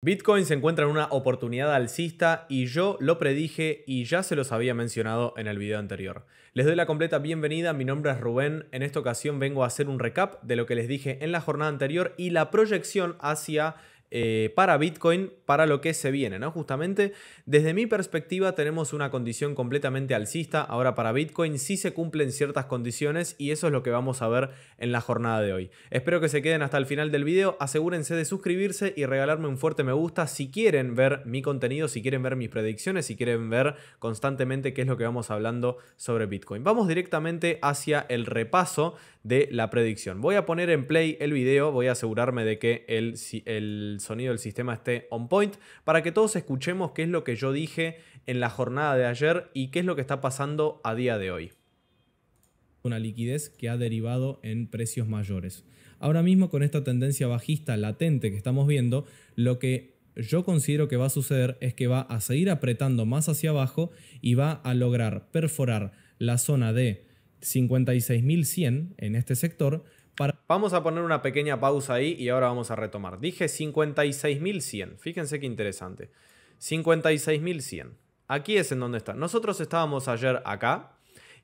Bitcoin se encuentra en una oportunidad alcista y yo lo predije y ya se los había mencionado en el video anterior. Les doy la completa bienvenida, mi nombre es Rubén, en esta ocasión vengo a hacer un recap de lo que les dije en la jornada anterior y la proyección hacia eh, para Bitcoin, para lo que se viene, ¿no? Justamente, desde mi perspectiva tenemos una condición completamente alcista. Ahora para Bitcoin sí se cumplen ciertas condiciones y eso es lo que vamos a ver en la jornada de hoy. Espero que se queden hasta el final del video. Asegúrense de suscribirse y regalarme un fuerte me gusta si quieren ver mi contenido, si quieren ver mis predicciones, si quieren ver constantemente qué es lo que vamos hablando sobre Bitcoin. Vamos directamente hacia el repaso de la predicción. Voy a poner en play el video, voy a asegurarme de que el, el el sonido del sistema esté on point, para que todos escuchemos qué es lo que yo dije en la jornada de ayer y qué es lo que está pasando a día de hoy. Una liquidez que ha derivado en precios mayores. Ahora mismo con esta tendencia bajista latente que estamos viendo, lo que yo considero que va a suceder es que va a seguir apretando más hacia abajo y va a lograr perforar la zona de 56.100 en este sector Vamos a poner una pequeña pausa ahí y ahora vamos a retomar. Dije 56.100, fíjense qué interesante. 56.100. Aquí es en donde está. Nosotros estábamos ayer acá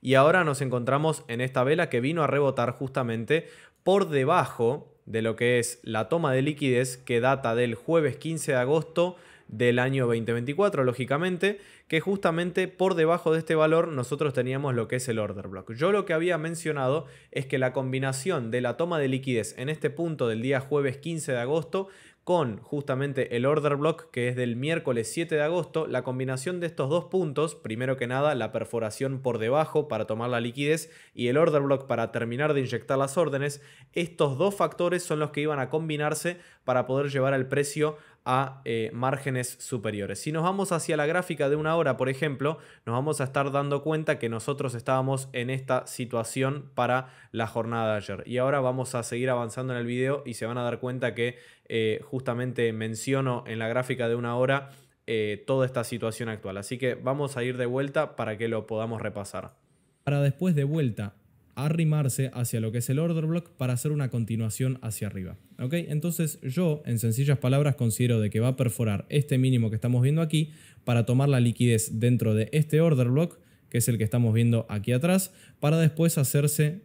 y ahora nos encontramos en esta vela que vino a rebotar justamente por debajo de lo que es la toma de liquidez que data del jueves 15 de agosto del año 2024, lógicamente, que justamente por debajo de este valor nosotros teníamos lo que es el order block. Yo lo que había mencionado es que la combinación de la toma de liquidez en este punto del día jueves 15 de agosto con justamente el order block que es del miércoles 7 de agosto, la combinación de estos dos puntos, primero que nada la perforación por debajo para tomar la liquidez y el order block para terminar de inyectar las órdenes, estos dos factores son los que iban a combinarse para poder llevar al precio a eh, márgenes superiores. Si nos vamos hacia la gráfica de una hora, por ejemplo, nos vamos a estar dando cuenta que nosotros estábamos en esta situación para la jornada de ayer. Y ahora vamos a seguir avanzando en el video y se van a dar cuenta que eh, justamente menciono en la gráfica de una hora eh, toda esta situación actual. Así que vamos a ir de vuelta para que lo podamos repasar. Para después de vuelta arrimarse hacia lo que es el order block para hacer una continuación hacia arriba. ¿ok? Entonces yo, en sencillas palabras, considero de que va a perforar este mínimo que estamos viendo aquí para tomar la liquidez dentro de este order block, que es el que estamos viendo aquí atrás, para después hacerse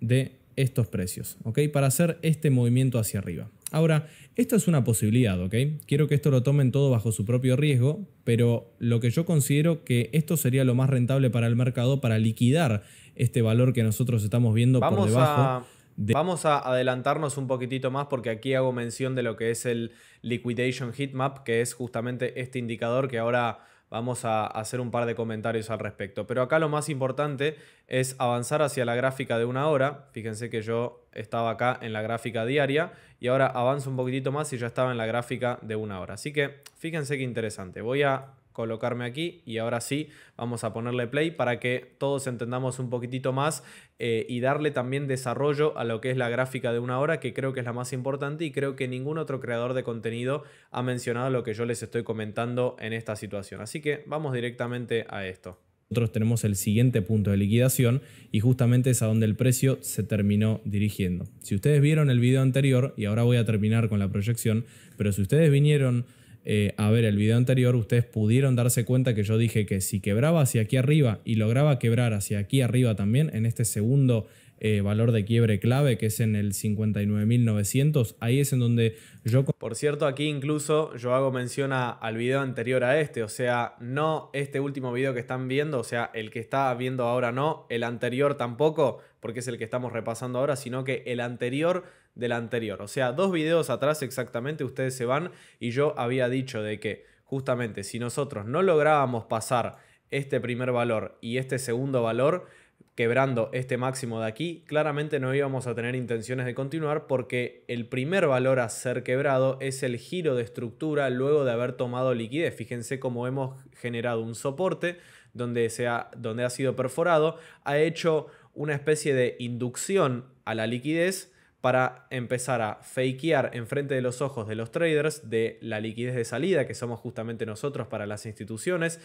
de estos precios, ¿ok? Para hacer este movimiento hacia arriba. Ahora, esta es una posibilidad, ¿ok? Quiero que esto lo tomen todo bajo su propio riesgo, pero lo que yo considero que esto sería lo más rentable para el mercado para liquidar este valor que nosotros estamos viendo por debajo. Vamos a adelantarnos un poquitito más porque aquí hago mención de lo que es el Liquidation Heatmap, que es justamente este indicador que ahora Vamos a hacer un par de comentarios al respecto. Pero acá lo más importante es avanzar hacia la gráfica de una hora. Fíjense que yo estaba acá en la gráfica diaria y ahora avanzo un poquitito más y ya estaba en la gráfica de una hora. Así que fíjense qué interesante. Voy a colocarme aquí y ahora sí vamos a ponerle play para que todos entendamos un poquitito más eh, y darle también desarrollo a lo que es la gráfica de una hora que creo que es la más importante y creo que ningún otro creador de contenido ha mencionado lo que yo les estoy comentando en esta situación. Así que vamos directamente a esto. Nosotros tenemos el siguiente punto de liquidación y justamente es a donde el precio se terminó dirigiendo. Si ustedes vieron el video anterior, y ahora voy a terminar con la proyección, pero si ustedes vinieron eh, a ver el video anterior, ustedes pudieron darse cuenta que yo dije que si quebraba hacia aquí arriba y lograba quebrar hacia aquí arriba también en este segundo eh, valor de quiebre clave, que es en el 59.900. Ahí es en donde yo... Por cierto, aquí incluso yo hago mención al video anterior a este, o sea, no este último video que están viendo, o sea, el que está viendo ahora no, el anterior tampoco, porque es el que estamos repasando ahora, sino que el anterior del anterior. O sea, dos videos atrás exactamente ustedes se van y yo había dicho de que justamente si nosotros no lográbamos pasar este primer valor y este segundo valor, quebrando este máximo de aquí, claramente no íbamos a tener intenciones de continuar porque el primer valor a ser quebrado es el giro de estructura luego de haber tomado liquidez. Fíjense cómo hemos generado un soporte donde, sea donde ha sido perforado, ha hecho una especie de inducción a la liquidez para empezar a fakear enfrente de los ojos de los traders de la liquidez de salida que somos justamente nosotros para las instituciones.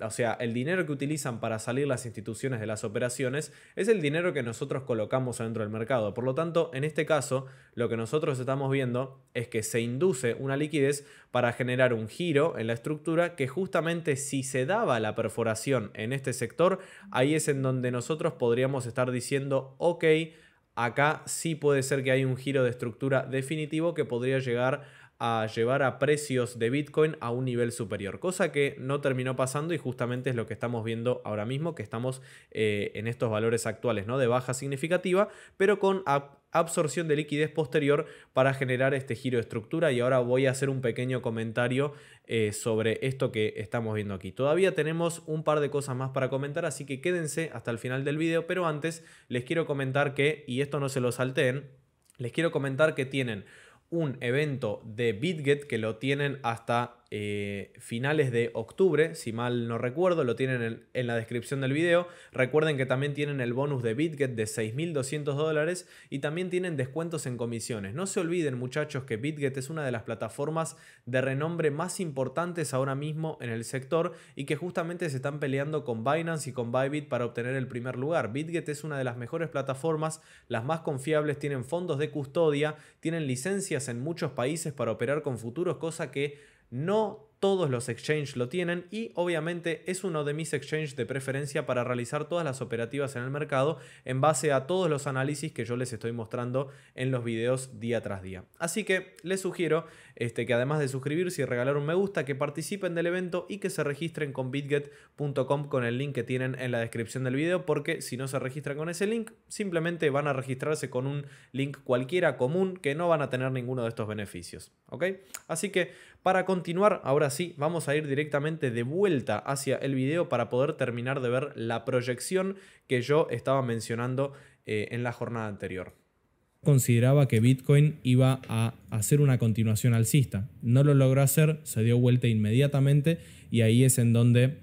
o sea, el dinero que utilizan para salir las instituciones de las operaciones es el dinero que nosotros colocamos dentro del mercado. Por lo tanto, en este caso, lo que nosotros estamos viendo es que se induce una liquidez para generar un giro en la estructura que justamente si se daba la perforación en este sector, ahí es en donde nosotros podríamos estar diciendo, ok, Acá sí puede ser que hay un giro de estructura definitivo que podría llegar a llevar a precios de Bitcoin a un nivel superior, cosa que no terminó pasando y justamente es lo que estamos viendo ahora mismo, que estamos eh, en estos valores actuales, ¿no? De baja significativa, pero con absorción de liquidez posterior para generar este giro de estructura y ahora voy a hacer un pequeño comentario eh, sobre esto que estamos viendo aquí. Todavía tenemos un par de cosas más para comentar así que quédense hasta el final del video pero antes les quiero comentar que, y esto no se lo salteen, les quiero comentar que tienen un evento de BitGet que lo tienen hasta eh, finales de octubre, si mal no recuerdo, lo tienen en, la descripción del video. Recuerden que también tienen el bonus de BitGet de 6.200 dólares y también tienen descuentos en comisiones. No se olviden muchachos que BitGet es una de las plataformas de renombre más importantes ahora mismo en el sector y que justamente se están peleando con Binance y con Bybit para obtener el primer lugar. BitGet es una de las mejores plataformas, las más confiables, tienen fondos de custodia, tienen licencias en muchos países para operar con futuros, cosa que no todos los exchanges lo tienen y obviamente es uno de mis exchanges de preferencia para realizar todas las operativas en el mercado en base a todos los análisis que yo les estoy mostrando en los videos día tras día. Así que les sugiero este, que además de suscribirse y regalar un me gusta, que participen del evento y que se registren con bitget.com con el link que tienen en la descripción del video porque si no se registran con ese link simplemente van a registrarse con un link cualquiera común que no van a tener ninguno de estos beneficios. ¿ok? Así que para continuar, ahora sí, vamos a ir directamente de vuelta hacia el video para poder terminar de ver la proyección que yo estaba mencionando eh, en la jornada anterior consideraba que Bitcoin iba a hacer una continuación alcista. No lo logró hacer, se dio vuelta inmediatamente y ahí es en donde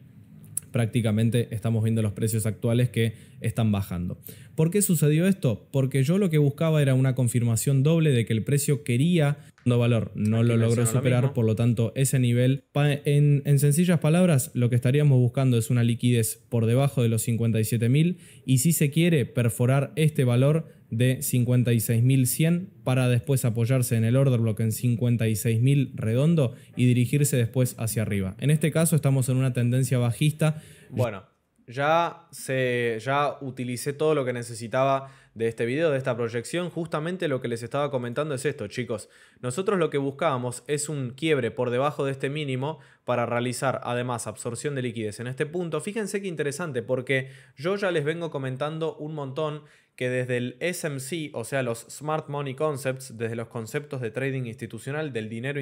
prácticamente estamos viendo los precios actuales que están bajando. ¿Por qué sucedió esto? Porque yo lo que buscaba era una confirmación doble de que el precio quería no valor. No lo logró superar, por lo tanto, ese nivel. En, sencillas palabras, lo que estaríamos buscando es una liquidez por debajo de los 57.000 y si se quiere perforar este valor de 56.100 para después apoyarse en el order block en 56.000 redondo y dirigirse después hacia arriba. En este caso estamos en una tendencia bajista. Bueno, ya, se, ya utilicé todo lo que necesitaba de este video, de esta proyección, justamente lo que les estaba comentando es esto, chicos. Nosotros lo que buscábamos es un quiebre por debajo de este mínimo para realizar además absorción de liquidez en este punto. Fíjense qué interesante porque yo ya les vengo comentando un montón que desde el SMC, o sea, los Smart Money Concepts, desde los conceptos de trading institucional del dinero,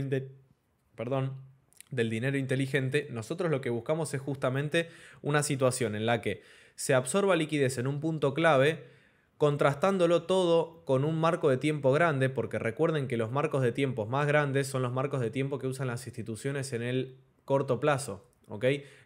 perdón, del dinero inteligente, nosotros lo que buscamos es justamente una situación en la que se absorba liquidez en un punto clave contrastándolo todo con un marco de tiempo grande, porque recuerden que los marcos de tiempos más grandes son los marcos de tiempo que usan las instituciones en el corto plazo.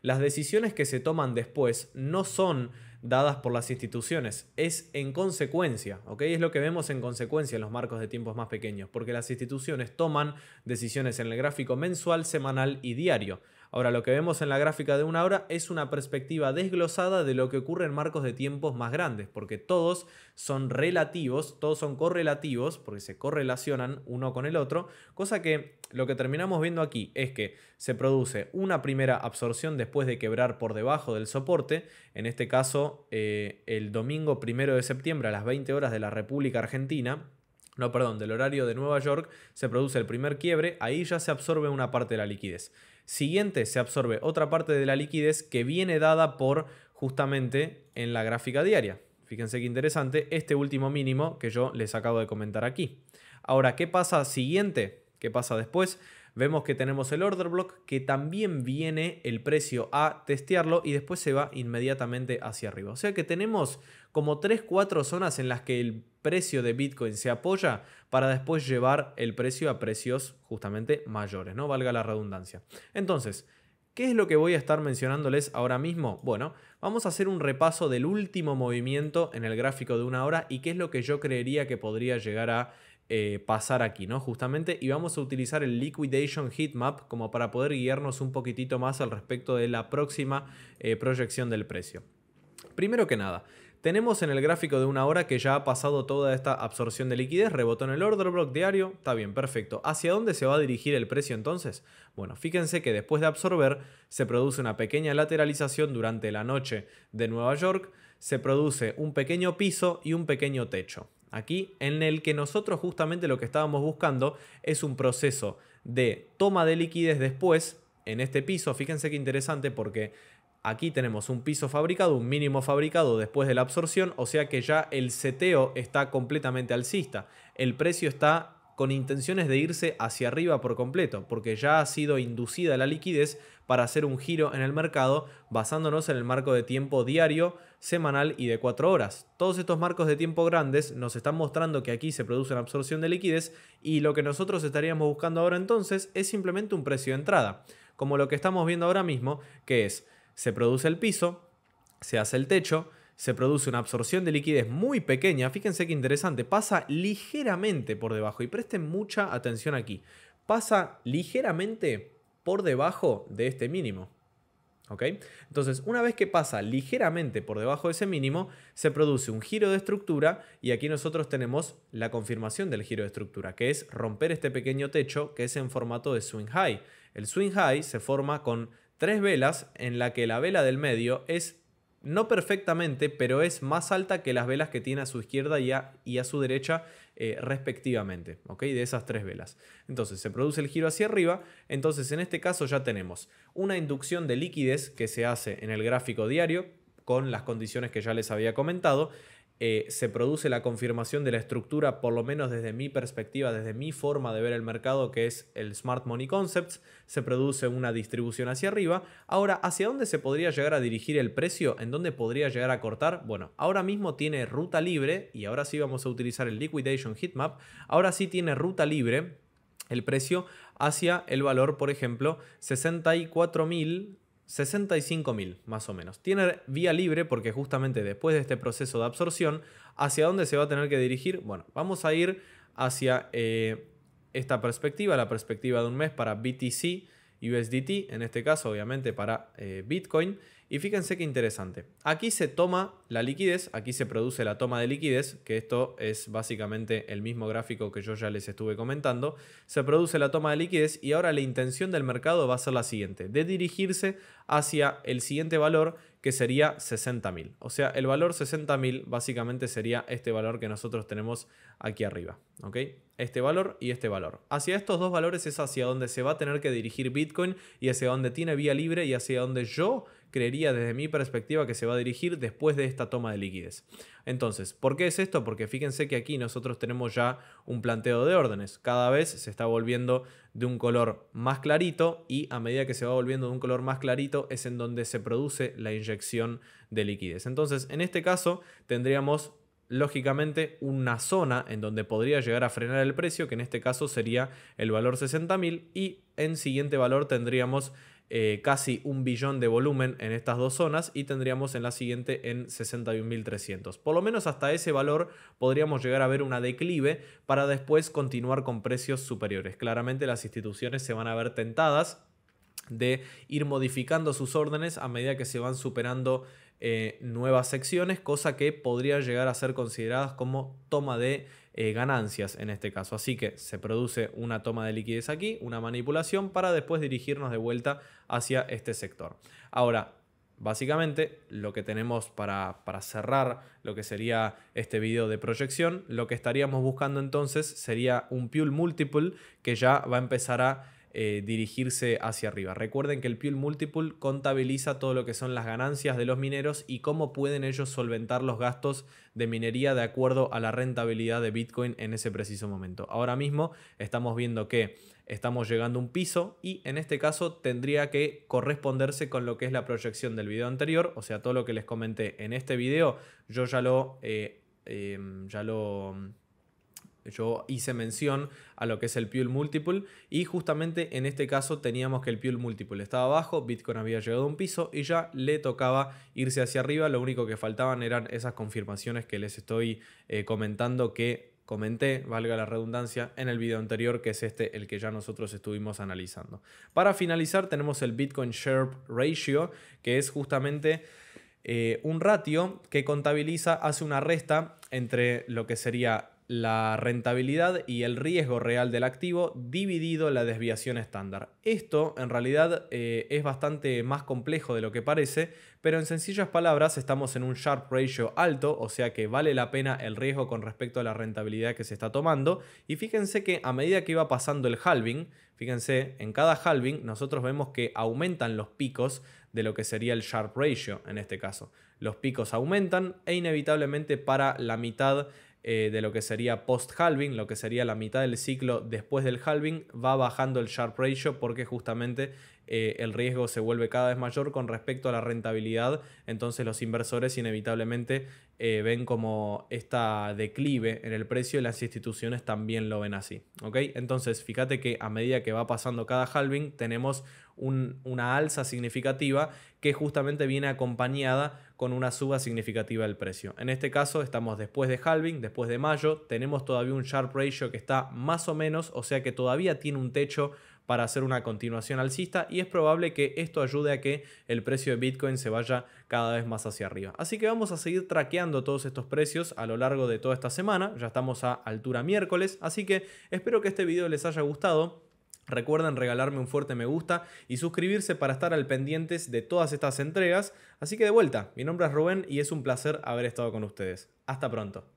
Las decisiones que se toman después no son dadas por las instituciones, es en consecuencia, Es lo que vemos en consecuencia en los marcos de tiempos más pequeños, porque las instituciones toman decisiones en el gráfico mensual, semanal y diario. Ahora, lo que vemos en la gráfica de una hora es una perspectiva desglosada de lo que ocurre en marcos de tiempos más grandes, porque todos son relativos, todos son correlativos, porque se correlacionan uno con el otro, cosa que lo que terminamos viendo aquí es que se produce una primera absorción después de quebrar por debajo del soporte, en este caso eh, el domingo primero de septiembre a las 20 horas de la República Argentina, no, perdón, del horario de Nueva York, se produce el primer quiebre, ahí ya se absorbe una parte de la liquidez siguiente se absorbe otra parte de la liquidez que viene dada por justamente en la gráfica diaria. Fíjense qué interesante, este último mínimo que yo les acabo de comentar aquí. Ahora, ¿qué pasa siguiente? ¿Qué pasa después? Vemos que tenemos el order block que también viene el precio a testearlo y después se va inmediatamente hacia arriba. O sea que tenemos como 3-4 zonas en las que el precio de Bitcoin se apoya para después llevar el precio a precios justamente mayores, ¿no? Valga la redundancia. Entonces, ¿Qué es lo que voy a estar mencionándoles ahora mismo? Bueno, vamos a hacer un repaso del último movimiento en el gráfico de una hora y qué es lo que yo creería que podría llegar a eh, pasar aquí, ¿no? Justamente, y vamos a utilizar el Liquidation Heatmap como para poder guiarnos un poquitito más al respecto de la próxima eh, proyección del precio. Primero que nada, tenemos en el gráfico de una hora que ya ha pasado toda esta absorción de liquidez, rebotó en el order block diario, está bien, perfecto. ¿Hacia dónde se va a dirigir el precio entonces? Bueno, fíjense que después de absorber se produce una pequeña lateralización durante la noche de Nueva York, se produce un pequeño piso y un pequeño techo. Aquí en el que nosotros justamente lo que estábamos buscando es un proceso de toma de liquidez después en este piso. Fíjense qué interesante porque aquí tenemos un piso fabricado, un mínimo fabricado después de la absorción, o sea que ya el seteo está completamente alcista. El precio está con intenciones de irse hacia arriba por completo, porque ya ha sido inducida la liquidez para hacer un giro en el mercado basándonos en el marco de tiempo diario semanal y de 4 horas. Todos estos marcos de tiempo grandes nos están mostrando que aquí se produce una absorción de liquidez y lo que nosotros estaríamos buscando ahora entonces es simplemente un precio de entrada, como lo que estamos viendo ahora mismo, que es se produce el piso, se hace el techo, se produce una absorción de liquidez muy pequeña, fíjense qué interesante, pasa ligeramente por debajo y presten mucha atención aquí, pasa ligeramente por debajo de este mínimo. Entonces, una vez que pasa ligeramente por debajo de ese mínimo, se produce un giro de estructura y aquí nosotros tenemos la confirmación del giro de estructura, que es romper este pequeño techo que es en formato de swing high. El swing high se forma con tres velas en la que la vela del medio es no perfectamente, pero es más alta que las velas que tiene a su izquierda y a, y a su derecha eh, respectivamente, ¿ok? De esas tres velas. Entonces se produce el giro hacia arriba, entonces en este caso ya tenemos una inducción de liquidez que se hace en el gráfico diario con las condiciones que ya les había comentado, eh, se produce la confirmación de la estructura, por lo menos desde mi perspectiva, desde mi forma de ver el mercado, que es el Smart Money Concepts, se produce una distribución hacia arriba. Ahora, ¿hacia dónde se podría llegar a dirigir el precio? ¿En dónde podría llegar a cortar? Bueno, ahora mismo tiene ruta libre, y ahora sí vamos a utilizar el Liquidation Heatmap, ahora sí tiene ruta libre el precio hacia el valor, por ejemplo, 64.000 65.000 más o menos. Tiene vía libre porque justamente después de este proceso de absorción, ¿hacia dónde se va a tener que dirigir? Bueno, vamos a ir hacia eh, esta perspectiva, la perspectiva de un mes para BTC USDT, en este caso obviamente para eh, Bitcoin. Y fíjense qué interesante. Aquí se toma la liquidez, aquí se produce la toma de liquidez, que esto es básicamente el mismo gráfico que yo ya les estuve comentando. Se produce la toma de liquidez y ahora la intención del mercado va a ser la siguiente, de dirigirse hacia el siguiente valor que sería 60.000. O sea, el valor 60.000 básicamente sería este valor que nosotros tenemos aquí arriba este valor y este valor. Hacia estos dos valores es hacia donde se va a tener que dirigir Bitcoin y hacia donde tiene vía libre y hacia donde yo creería desde mi perspectiva que se va a dirigir después de esta toma de liquidez. Entonces, ¿por qué es esto? Porque fíjense que aquí nosotros tenemos ya un planteo de órdenes. Cada vez se está volviendo de un color más clarito y a medida que se va volviendo de un color más clarito es en donde se produce la inyección de liquidez. Entonces, en este caso tendríamos lógicamente una zona en donde podría llegar a frenar el precio, que en este caso sería el valor 60.000 y en siguiente valor tendríamos eh, casi un billón de volumen en estas dos zonas y tendríamos en la siguiente en 61.300. Por lo menos hasta ese valor podríamos llegar a ver una declive para después continuar con precios superiores. Claramente las instituciones se van a ver tentadas de ir modificando sus órdenes a medida que se van superando eh, nuevas secciones, cosa que podría llegar a ser consideradas como toma de eh, ganancias en este caso. Así que se produce una toma de liquidez aquí, una manipulación para después dirigirnos de vuelta hacia este sector. Ahora, Básicamente, lo que tenemos para, para, cerrar lo que sería este video de proyección, lo que estaríamos buscando entonces sería un Pule Multiple que ya va a empezar a eh, dirigirse hacia arriba. Recuerden que el pool Multiple contabiliza todo lo que son las ganancias de los mineros y cómo pueden ellos solventar los gastos de minería de acuerdo a la rentabilidad de Bitcoin en ese preciso momento. Ahora mismo estamos viendo que estamos llegando a un piso y en este caso tendría que corresponderse con lo que es la proyección del video anterior, o sea, todo lo que les comenté en este video, yo ya lo... Eh, em, ya lo yo hice mención a lo que es el Puel Multiple y justamente en este caso teníamos que el Puel Multiple estaba abajo, Bitcoin había llegado a un piso y ya le tocaba irse hacia arriba, lo único que faltaban eran esas confirmaciones que les estoy eh, comentando que comenté, valga la redundancia, en el video anterior, que es este el que ya nosotros estuvimos analizando. Para finalizar, tenemos el Bitcoin Share Ratio, que es justamente eh, un ratio que contabiliza, hace una resta entre lo que sería la rentabilidad y el riesgo real del activo dividido la desviación estándar. Esto en realidad eh, es bastante más complejo de lo que parece, pero en sencillas palabras estamos en un Sharp Ratio alto, o sea que vale la pena el riesgo con respecto a la rentabilidad que se está tomando. Y fíjense que a medida que iba pasando el halving, fíjense, en cada halving nosotros vemos que aumentan los picos de lo que sería el Sharp Ratio en este caso. Los picos aumentan e inevitablemente para la mitad eh, de lo que sería post-halving, lo que sería la mitad del ciclo después del halving, va bajando el Sharp Ratio porque justamente eh, el riesgo se vuelve cada vez mayor con respecto a la rentabilidad, entonces los inversores inevitablemente eh, ven como esta declive en el precio y las instituciones también lo ven así. ¿ok? Entonces fíjate que a medida que va pasando cada halving tenemos una alza significativa que justamente viene acompañada con una suba significativa del precio. En este caso estamos después de halving, después de mayo, tenemos todavía un sharp ratio que está más o menos, o sea que todavía tiene un techo para hacer una continuación alcista y es probable que esto ayude a que el precio de Bitcoin se vaya cada vez más hacia arriba. Así que vamos a seguir traqueando todos estos precios a lo largo de toda esta semana, ya estamos a altura miércoles, así que espero que este video les haya gustado. Recuerden regalarme un fuerte me gusta y suscribirse para estar al pendientes de todas estas entregas. Así que de vuelta, mi nombre es Rubén y es un placer haber estado con ustedes. Hasta pronto.